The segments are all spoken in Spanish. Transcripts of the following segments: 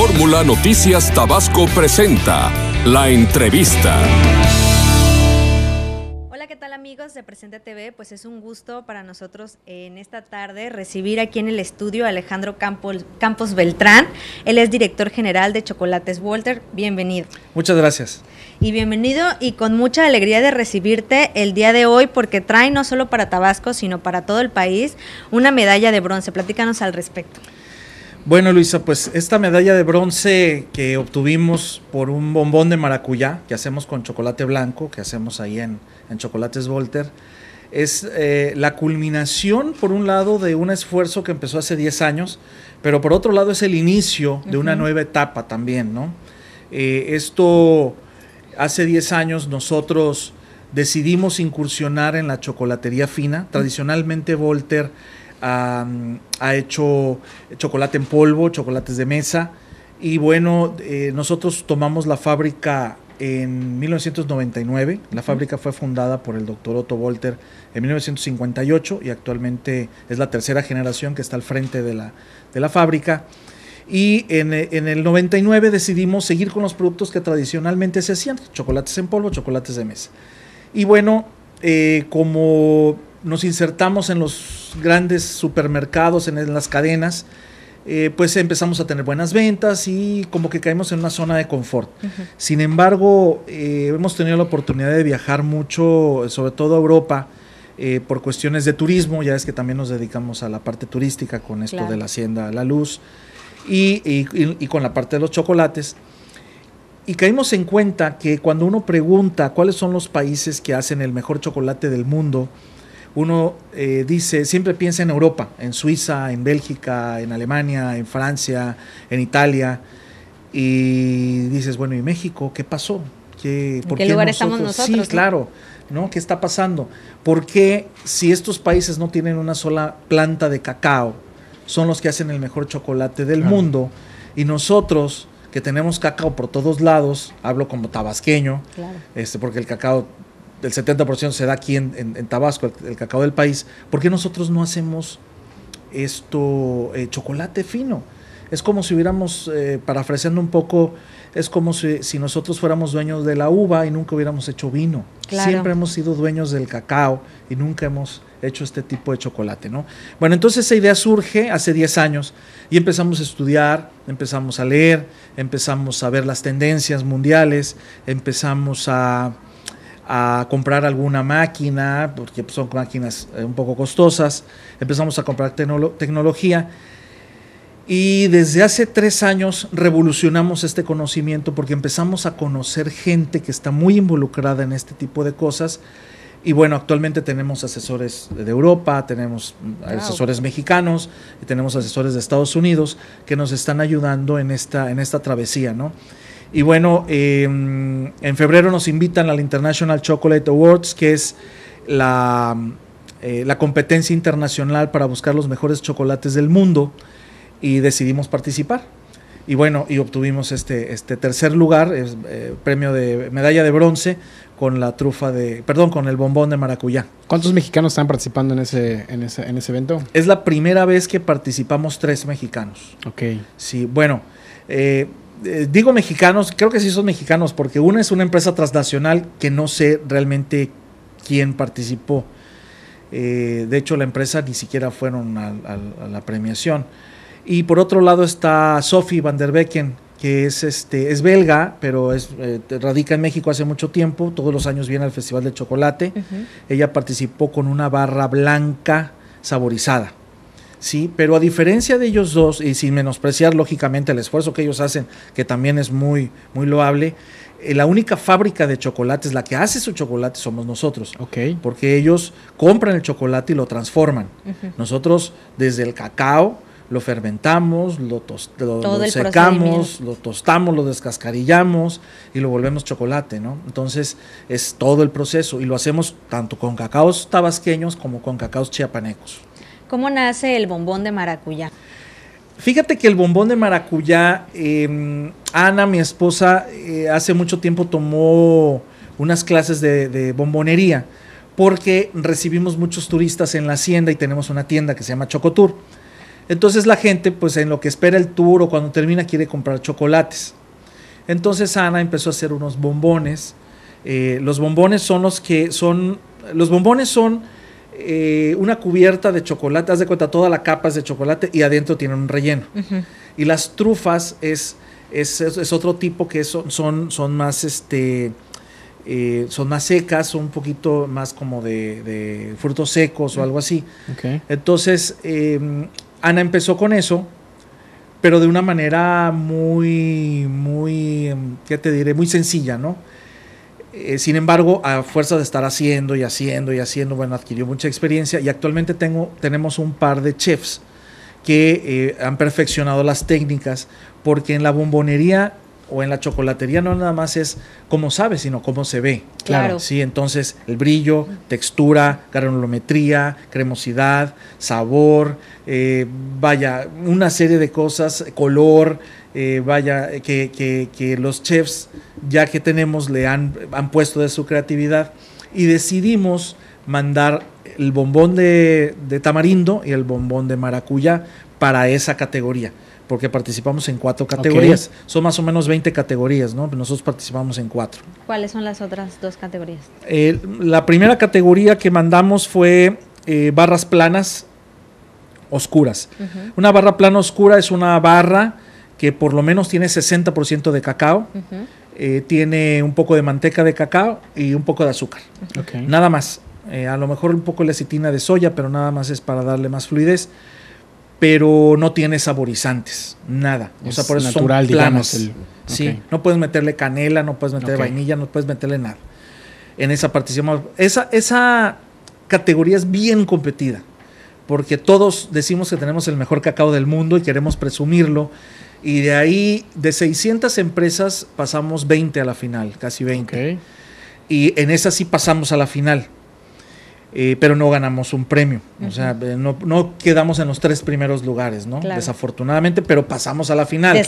Fórmula Noticias Tabasco presenta la entrevista. Hola, ¿qué tal amigos de Presente TV? Pues es un gusto para nosotros en esta tarde recibir aquí en el estudio a Alejandro Campos, Campos Beltrán. Él es director general de Chocolates Walter. Bienvenido. Muchas gracias. Y bienvenido y con mucha alegría de recibirte el día de hoy porque trae no solo para Tabasco, sino para todo el país una medalla de bronce. Platícanos al respecto. Bueno, Luisa, pues esta medalla de bronce que obtuvimos por un bombón de maracuyá que hacemos con chocolate blanco, que hacemos ahí en, Chocolates Volter, es eh, la culminación, por un lado, de un esfuerzo que empezó hace 10 años, pero por otro lado es el inicio de una nueva etapa también, ¿no? Eh, esto, hace 10 años nosotros decidimos incursionar en la chocolatería fina. Tradicionalmente, Volter ha, hecho chocolate en polvo, chocolates de mesa. Y bueno, eh, nosotros tomamos la fábrica en 1999. La fábrica fue fundada por el doctor Otto Volter en 1958 y actualmente es la tercera generación que está al frente de la, de la fábrica. Y en, en, el 99 decidimos seguir con los productos que tradicionalmente se hacían, chocolates en polvo, chocolates de mesa. Y bueno, eh, como nos insertamos en los grandes supermercados, en, las cadenas, eh, pues empezamos a tener buenas ventas y como que caímos en una zona de confort. Sin embargo, eh, hemos tenido la oportunidad de viajar mucho, sobre todo a Europa, eh, por cuestiones de turismo, ya es que también nos dedicamos a la parte turística con esto de la hacienda La Luz y, con la parte de los chocolates. Y caímos en cuenta que cuando uno pregunta cuáles son los países que hacen el mejor chocolate del mundo, uno eh, dice, siempre piensa en Europa, en Suiza, en Bélgica, en Alemania, en Francia, en Italia, y dices, bueno, ¿y México qué pasó? ¿Qué, ¿por qué, lugar estamos nosotros? Sí, claro, ¿no? ¿Qué está pasando? Porque si estos países no tienen una sola planta de cacao, son los que hacen el mejor chocolate del mundo, y nosotros que tenemos cacao por todos lados, hablo como tabasqueño, este, porque el cacao el 70% se da aquí en, Tabasco, el, cacao del país, ¿por qué nosotros no hacemos esto eh, chocolate fino? Es como si hubiéramos, para eh, parafraseando un poco, es como si, nosotros fuéramos dueños de la uva y nunca hubiéramos hecho vino. Siempre hemos sido dueños del cacao y nunca hemos hecho este tipo de chocolate, ¿no? Bueno, entonces esa idea surge hace 10 años y empezamos a estudiar, empezamos a leer, empezamos a ver las tendencias mundiales, empezamos a, a comprar alguna máquina, porque son máquinas eh, un poco costosas, empezamos a comprar tecnología y desde hace tres años revolucionamos este conocimiento porque empezamos a conocer gente que está muy involucrada en este tipo de cosas. Y bueno, actualmente tenemos asesores de Europa, tenemos asesores mexicanos, y tenemos asesores de Estados Unidos que nos están ayudando en esta, en esta travesía, ¿no? Y bueno, em, en febrero nos invitan al International Chocolate Awards, que es la, eh, la, competencia internacional para buscar los mejores chocolates del mundo, y decidimos participar. Y bueno, y obtuvimos este, este tercer lugar, eh, premio de medalla de bronce con la trufa de, perdón, con el bombón de maracuyá. ¿Cuántos mexicanos están participando en ese, en ese, evento? Es la primera vez que participamos tres mexicanos. Ok. Sí, bueno, eh, eh, digo mexicanos, creo que sí son mexicanos, porque una es una empresa transnacional que no sé realmente quién participó. Eh, de hecho, la empresa ni siquiera fueron a, la premiación. Y por otro lado está Sophie van der Becken, que es, este, es belga, pero es, eh, radica en México hace mucho tiempo. Todos los años viene al Festival del Chocolate. Ella participó con una barra blanca saborizada. ¿sí? Pero a diferencia de ellos dos, y sin menospreciar lógicamente el esfuerzo que ellos hacen, que también es muy, muy loable, eh, la única fábrica de chocolates, la que hace su chocolate, somos nosotros. Porque ellos compran el chocolate y lo transforman. Nosotros, desde el cacao, lo fermentamos, lo, lo, secamos, lo tostamos, lo descascarillamos y lo volvemos chocolate, ¿no? Entonces es todo el proceso y lo hacemos tanto con cacaos tabasqueños como con cacaos chiapanecos. ¿Cómo nace el bombón de maracuyá? Fíjate que el bombón de maracuyá, em, Ana, mi esposa, eh, hace mucho tiempo tomó unas clases de, bombonería porque recibimos muchos turistas en la hacienda y tenemos una tienda que se llama Chocotur. Entonces la gente, pues en lo que espera el tour o cuando termina, quiere comprar chocolates. Entonces Ana empezó a hacer unos bombones. Eh, los bombones son los que son, los bombones son eh, una cubierta de chocolate, haz de cuenta, toda la capa es de chocolate y adentro tienen un relleno. Y las trufas es, es, otro tipo que son, son, más este. Eh, son más secas, son un poquito más como de, frutos secos o algo así. Entonces, em, Ana empezó con eso, pero de una manera muy, muy, em, ¿qué te diré? Muy sencilla, ¿no? Eh, sin embargo, a fuerza de estar haciendo y haciendo y haciendo, bueno, adquirió mucha experiencia y actualmente tengo, tenemos un par de chefs que eh, han perfeccionado las técnicas porque en la bombonería o en la chocolatería no nada más es cómo sabe, sino cómo se ve. Claro. Sí, entonces el brillo, textura, granulometría, cremosidad, sabor, eh, vaya, una serie de cosas, color, eh, vaya, que, los chefs, ya que tenemos, le han, han puesto de su creatividad y decidimos mandar el bombón de, de tamarindo y el bombón de maracuya para esa categoría porque participamos en cuatro categorías. Son más o menos 20 categorías, ¿no? Nosotros participamos en cuatro. ¿Cuáles son las otras dos categorías? Eh, la primera categoría que mandamos fue eh, barras planas oscuras. Una barra plana oscura es una barra que por lo menos tiene 60% de cacao, eh, tiene un poco de manteca de cacao y un poco de azúcar. Nada más. a lo mejor un poco de lecitina de soya, pero nada más es para darle más fluidez pero no tiene saborizantes, nada. o sea, por eso natural, son Digamos, sí, no puedes meterle canela, no puedes meterle vainilla, no puedes meterle nada. En esa partición, esa, esa categoría es bien competida, porque todos decimos que tenemos el mejor cacao del mundo y queremos presumirlo. Y de ahí, de 600 empresas, pasamos 20 a la final, casi 20. Y en esa sí pasamos a la final. Eh, pero no ganamos un premio. O sea, eh, no, quedamos en los tres primeros lugares, ¿no? Desafortunadamente, pero pasamos a la final.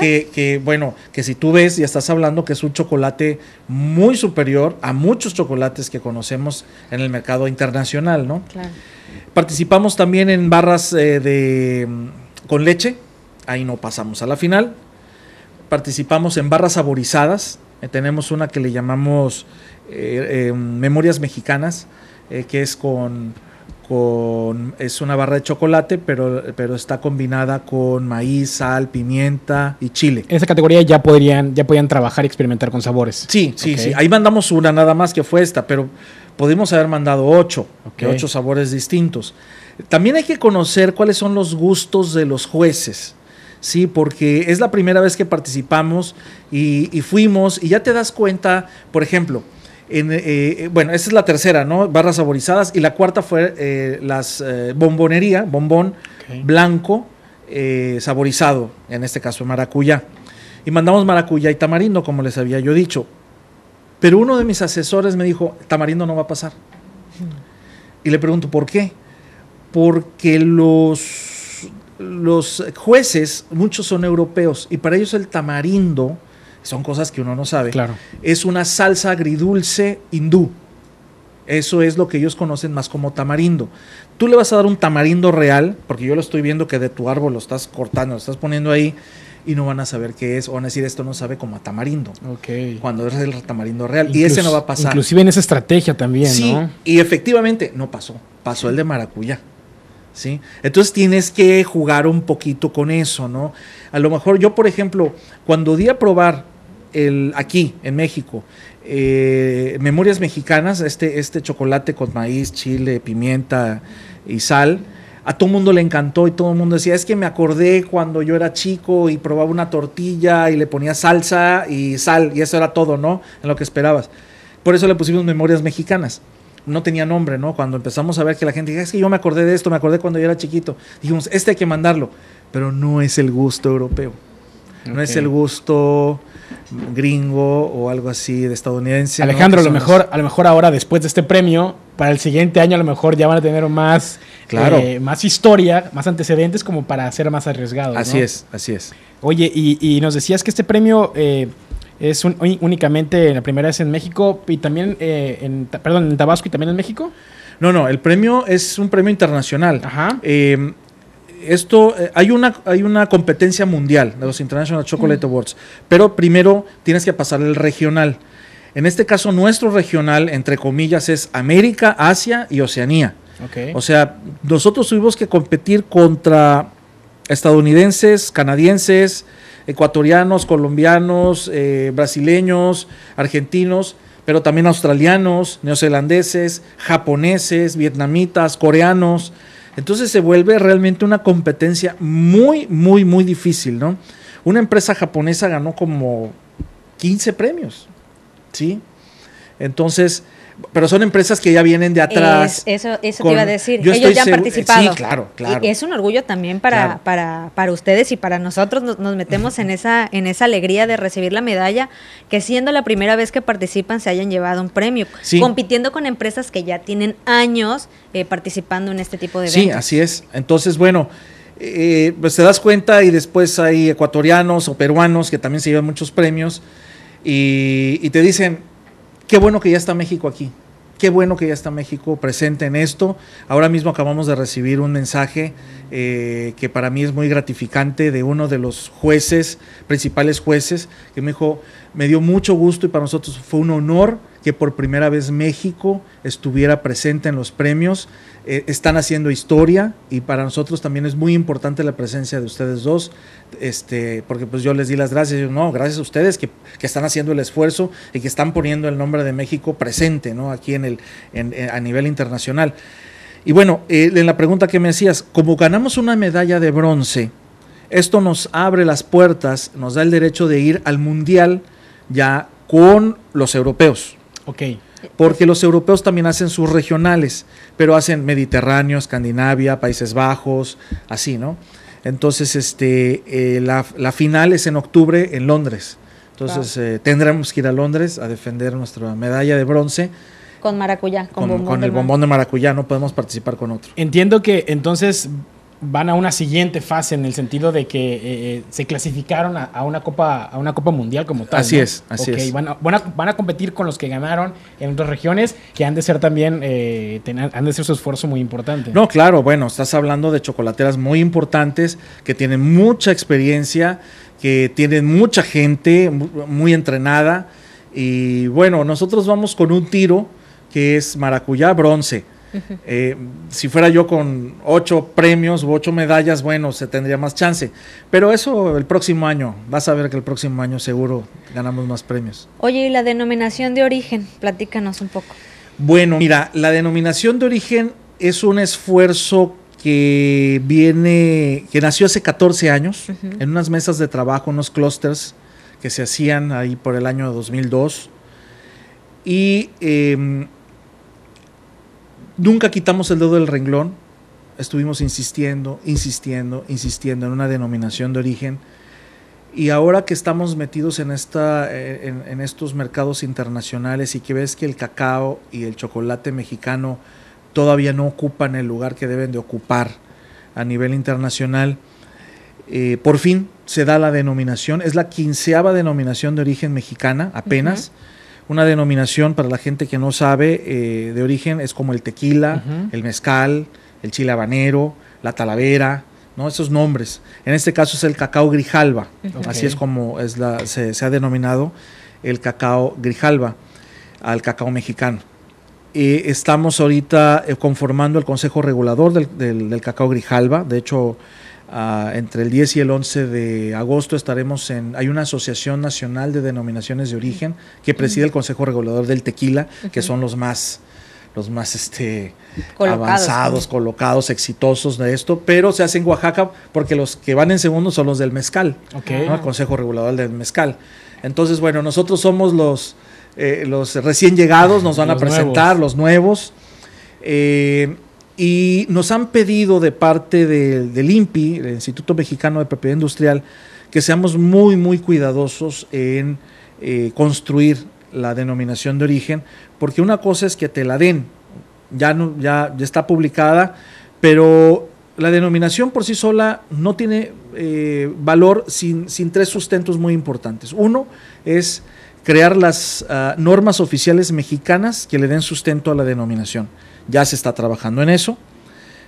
Que, bueno, que si tú ves ya estás hablando que es un chocolate muy superior a muchos chocolates que conocemos en el mercado internacional, ¿no? Claro. Participamos también en barras eh, de mm, con leche, ahí no pasamos a la final. Participamos en barras saborizadas, tenemos una que le llamamos Memorias Mexicanas, eh, que es con, es una barra de chocolate, pero, pero está combinada con maíz, sal, pimienta y chile. En esa categoría ya podrían, ya podían trabajar y experimentar con sabores. Sí, sí, sí. Ahí mandamos una nada más que fue esta, pero pudimos haber mandado ocho, ocho sabores distintos. También hay que conocer cuáles son los gustos de los jueces. Sí, porque es la primera vez que participamos y fuimos y ya te das cuenta, por ejemplo, eh, eh, bueno, esta es la tercera, ¿no? Barras saborizadas. Y la cuarta fue eh, las bombonería, bombón blanco saborizado, en este caso maracuyá. Y mandamos maracuyá y tamarindo, como les había yo dicho. Pero uno de mis asesores me dijo, tamarindo no va a pasar. Hmm. Y le pregunto, ¿por qué? Porque los, los jueces, muchos son europeos, y para ellos el tamarindo son cosas que uno no sabe. Claro. Es una salsa agridulce hindú. Eso es lo que ellos conocen más como tamarindo. Tú le vas a dar un tamarindo real, porque yo lo estoy viendo que de tu árbol lo estás cortando, lo estás poniendo ahí, y no van a saber qué es, o van a decir esto no sabe como a tamarindo. Okay. Cuando es el tamarindo real. y ese no va a pasar. Inclusive en esa estrategia también, sí, Y efectivamente, no pasó. Pasó el de maracuyá. ¿Sí? Entonces tienes que jugar un poquito con eso, ¿no? A lo mejor yo, por ejemplo, cuando di a probar el, aquí, en México. Eh, Memorias mexicanas, este, este chocolate con maíz, chile, pimienta y sal. A todo mundo le encantó y todo el mundo decía, es que me acordé cuando yo era chico y probaba una tortilla y le ponía salsa y sal, y eso era todo, ¿no? En lo que esperabas. Por eso le pusimos Memorias Mexicanas no tenía nombre, ¿no? Cuando empezamos a ver que la gente dice, es que yo me acordé de esto, me acordé cuando yo era chiquito, dijimos, este hay que mandarlo, pero no es el gusto europeo, no es el gusto gringo o algo así de estadounidense. Alejandro, a lo mejor, a lo mejor ahora después de este premio, para el siguiente año a lo mejor ya van a tener más, claro. Eh, más historia, más antecedentes como para ser más arriesgados. Así es, así es. Oye, y, nos decías que este premio eh, es un, únicamente la primera vez en México y también eh, en, perdón, en Tabasco y también en México. No, no, el premio es un premio internacional. Ajá esto eh, hay una hay una competencia mundial de los International Chocolate Awards, pero primero tienes que pasar el regional. En este caso nuestro regional entre comillas es América, Asia y Oceanía. Okay. O sea, nosotros tuvimos que competir contra estadounidenses, canadienses, ecuatorianos, colombianos, eh, brasileños, argentinos, pero también australianos, neozelandeses, japoneses, vietnamitas, coreanos. Entonces se vuelve realmente una competencia muy, muy, muy difícil, ¿no? Una empresa japonesa ganó como 15 premios, ¿sí? Entonces, pero son empresas que ya vienen de atrás. eso te iba a decir. Ellos ya han eh, participado. Sí, claro, claro. es un orgullo también para, para, para ustedes y para nosotros. Nos, metemos en esa, en esa alegría de recibir la medalla, que siendo la primera vez que participan se hayan llevado un premio. Compitiendo con empresas que ya tienen años eh, participando en este tipo de eventos. Sí, así es. Entonces, bueno. Eh, pues te das cuenta y después hay ecuatorianos o peruanos que también se llevan muchos premios y te dicen, qué bueno que ya está México aquí. Qué bueno que ya está México presente en esto. Ahora mismo acabamos de recibir un mensaje eh, que para mí es muy gratificante de uno de los jueces, principales jueces, que me dijo, me dio mucho gusto y para nosotros fue un honor que por primera vez México estuviera presente en los premios. Eh, están haciendo historia y para nosotros también es muy importante la presencia de ustedes dos, este, porque pues yo les di las gracias. no, gracias a ustedes que, están haciendo el esfuerzo y que están poniendo el nombre de México presente ¿no? aquí en el, eh, a nivel internacional. Y bueno, eh, en la pregunta que me hacías, como ganamos una medalla de bronce, esto nos abre las puertas, nos da el derecho de ir al Mundial ya con los europeos. Ok. Porque los europeos también hacen sus regionales, pero hacen Mediterráneo, Escandinavia, Países Bajos, así, ¿no? Entonces, este, eh, la, final es en octubre en Londres. Entonces, eh, tendremos que ir a Londres a defender nuestra medalla de bronce. Con maracuyá, con, con, con el bombón de maracuyá, no podemos participar con otro. Entiendo que entonces van a una siguiente fase en el sentido de que eh, eh, se clasificaron a, una copa a una copa mundial como tal. Así es, así es. Van a, competir con los que ganaron en otras regiones que han de ser también eh, han de ser su esfuerzo muy importante. No, claro, bueno, estás hablando de chocolateras muy importantes que tienen mucha experiencia, que tienen mucha gente muy entrenada y bueno, nosotros vamos con un tiro que es maracuyá bronce. Eh, si fuera yo con ocho premios u ocho medallas, bueno, se tendría más chance. Pero eso el próximo año, vas a ver que el próximo año seguro ganamos más premios. Oye, y la denominación de origen, platícanos un poco. Bueno, mira, la denominación de origen es un esfuerzo que viene, que nació hace 14 años, en unas mesas de trabajo, unos clusters que se hacían ahí por el año 2002. Y em, Nunca quitamos el dedo del renglón, estuvimos insistiendo, insistiendo, insistiendo en una denominación de origen. Y ahora que estamos metidos en, esta, eh, en, estos mercados internacionales y que ves que el cacao y el chocolate mexicano todavía no ocupan el lugar que deben de ocupar a nivel internacional, eh, por fin se da la denominación, es la quinceava denominación de origen mexicana apenas. Una denominación para la gente que no sabe eh, de origen es como el tequila, el mezcal, el chile habanero, la talavera, ¿no? Esos nombres. En este caso es el cacao grijalba, así es como es se, ha denominado el cacao Grijalva, al cacao mexicano. estamos ahorita eh, conformando el Consejo Regulador del, Cacao Grijalva, de hecho Ah, entre el 10 y el 11 de agosto estaremos en, hay una Asociación Nacional de Denominaciones de Origen que preside el Consejo Regulador del Tequila, que son los más los más este avanzados, colocados, exitosos de esto, pero se hace en Oaxaca porque los que van en segundo son los del mezcal, el Consejo Regulador del Mezcal. Entonces, bueno, nosotros somos los, eh, los recién llegados, ah, nos van a presentar, los nuevos. Eh, y nos han pedido de parte del INPI, el Instituto Mexicano de Propiedad Industrial, que seamos muy, muy cuidadosos en eh, construir la denominación de origen, porque una cosa es que te la den, ya, ya, está publicada, pero la denominación por sí sola no tiene eh, valor sin, tres sustentos muy importantes. Uno es crear las ah, normas oficiales mexicanas que le den sustento a la denominación. Ya se está trabajando en eso.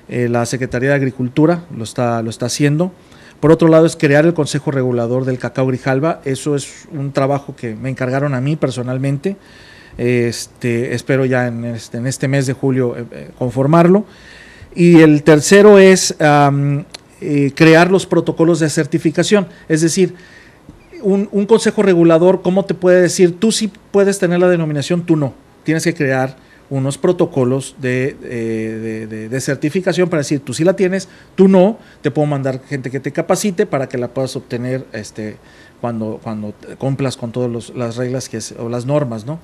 Eh, la Secretaría de Agricultura lo está, lo está haciendo. Por otro lado, es crear el Consejo Regulador del Cacao Grijalba. Eso es un trabajo que me encargaron a mí personalmente. Este, espero ya en este, este mes de julio eh, eh, conformarlo. Y el tercero es crear los protocolos de certificación. Es decir, un, un consejo regulador, ¿cómo te puede decir tú sí puedes tener la denominación, tú no? Tienes que crear unos protocolos eh, de, certificación para decir, tú sí la tienes, tú no, te puedo mandar gente que te capacite para que la puedas obtener este, cuando, cuando cumplas con todas las reglas que o las normas, ¿no?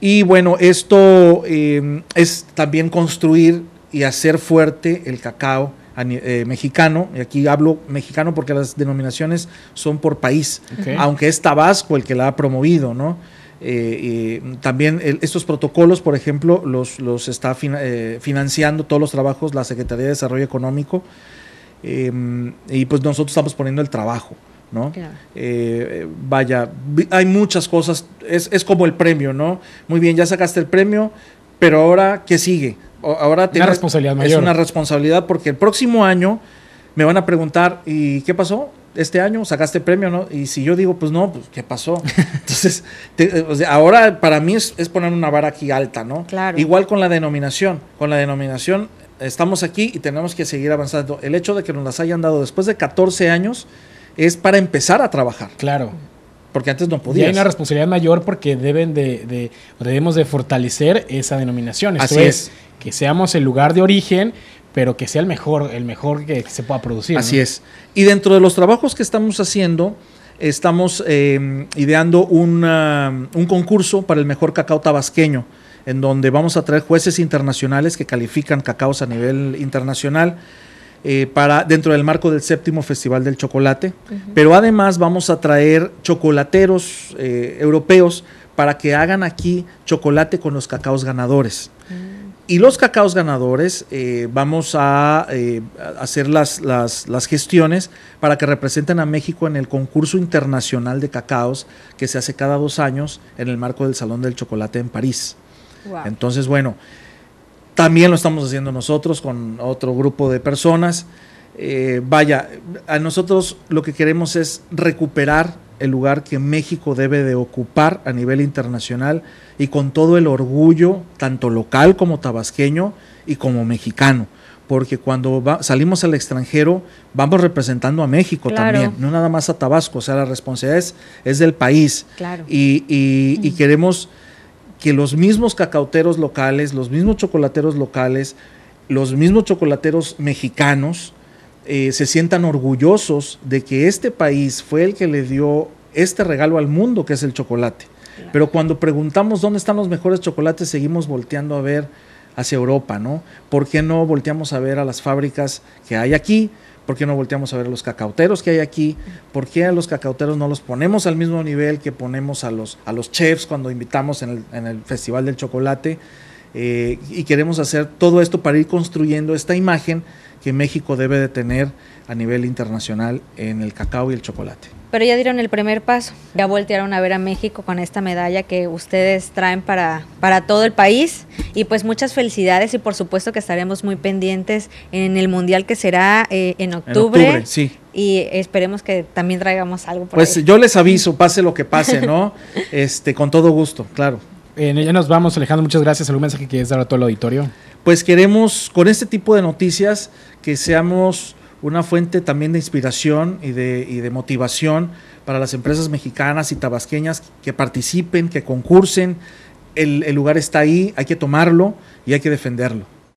Y bueno, esto em, es también construir y hacer fuerte el cacao eh, mexicano, y aquí hablo mexicano porque las denominaciones son por país, aunque es Tabasco el que la ha promovido, ¿no? Eh, también estos protocolos, por ejemplo, los, los está eh, financiando todos los trabajos la Secretaría de Desarrollo Económico em, y pues nosotros estamos poniendo el trabajo. ¿no? Eh, eh, vaya, hay muchas cosas, es, es, como el premio, ¿no? Muy bien, ya sacaste el premio, pero ahora, ¿qué sigue? Ahora tienes, una responsabilidad mayor. Es una responsabilidad porque el próximo año me van a preguntar, ¿y qué pasó? este año, sacaste premio, ¿no? Y si yo digo, pues no, pues ¿qué pasó? Entonces, eh, ahora para mí es, poner una vara aquí alta, ¿no? Claro. Igual con la denominación, con la denominación estamos aquí y tenemos que seguir avanzando. El hecho de que nos las hayan dado después de 14 años es para empezar a trabajar. Claro. Porque antes no podías. Y hay una responsabilidad mayor porque deben de, debemos de fortalecer esa denominación. Esto Así es. Que seamos el lugar de origen pero que sea el mejor, el mejor que se pueda producir. Así es. Y dentro de los trabajos que estamos haciendo, estamos eh, ideando un concurso para el mejor cacao tabasqueño, en donde vamos a traer jueces internacionales que califican cacaos a nivel internacional. Eh, para dentro del marco del séptimo festival del chocolate, pero además vamos a traer chocolateros eh, europeos para que hagan aquí chocolate con los cacaos ganadores. Mm. Y los cacaos ganadores eh, vamos a eh, hacer las, gestiones para que representen a México en el concurso internacional de cacaos que se hace cada dos años en el marco del Salón del Chocolate en París. Entonces, bueno, también lo estamos haciendo nosotros con otro grupo de personas. Eh, vaya, a nosotros lo que queremos es recuperar el lugar que México debe de ocupar a nivel internacional y con todo el orgullo, tanto local como tabasqueño y como mexicano. Porque cuando salimos al extranjero, vamos representando a México también, no nada más a Tabasco. O sea, la responsabilidad es, del país. Y, y mm. queremos que los mismos cacauteros locales, los mismos chocolateros locales, los mismos chocolateros mexicanos, eh, se sientan orgullosos de que este país fue el que le dio este regalo al mundo que es el chocolate. Pero cuando preguntamos dónde están los mejores chocolates, seguimos volteando a ver hacia Europa, ¿no? ¿Por qué no volteamos a ver a las fábricas que hay aquí? ¿Por qué no volteamos a ver a los cacauteros que hay aquí? ¿Por qué a los cacauteros no los ponemos al mismo nivel que ponemos a los, chefs cuando invitamos en el, en el Festival del Chocolate? Eh, y queremos hacer todo esto para ir construyendo esta imagen que México debe de tener a nivel internacional en el cacao y el chocolate. Pero ya dieron el primer paso, ya voltearon a ver a México con esta medalla que ustedes traen para, para todo el país y pues muchas felicidades y por supuesto que estaremos muy pendientes en el mundial que será eh, en octubre. octubre sí. Y esperemos que también traigamos algo. Por pues yo les aviso, pase lo que pase, ¿no? este, con todo gusto, claro ya nos vamos, Alejandro. Muchas gracias. ¿Algún mensaje que quieres dar a todo el auditorio? Pues queremos, con este tipo de noticias, que seamos una fuente también de inspiración y de, motivación para las empresas mexicanas y tabasqueñas que participen, que concursen. el lugar está ahí, hay que tomarlo y hay que defenderlo.